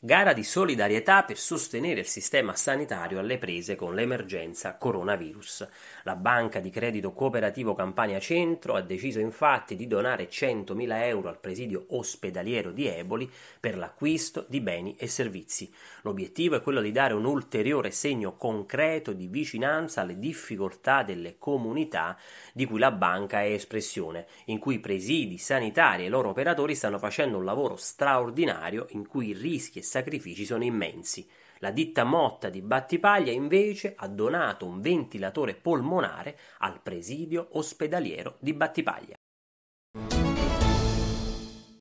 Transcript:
Gara di solidarietà per sostenere il sistema sanitario alle prese con l'emergenza coronavirus. La banca di credito cooperativo Campania Centro ha deciso infatti di donare 100.000 euro al presidio ospedaliero di Eboli per l'acquisto di beni e servizi. L'obiettivo è quello di dare un ulteriore segno concreto di vicinanza alle difficoltà delle comunità di cui la banca è espressione, in cui i presidi sanitari e i loro operatori stanno facendo un lavoro straordinario in cui i rischi e sacrifici sono immensi. La ditta Motta di Battipaglia invece ha donato un ventilatore polmonare al presidio ospedaliero di Battipaglia.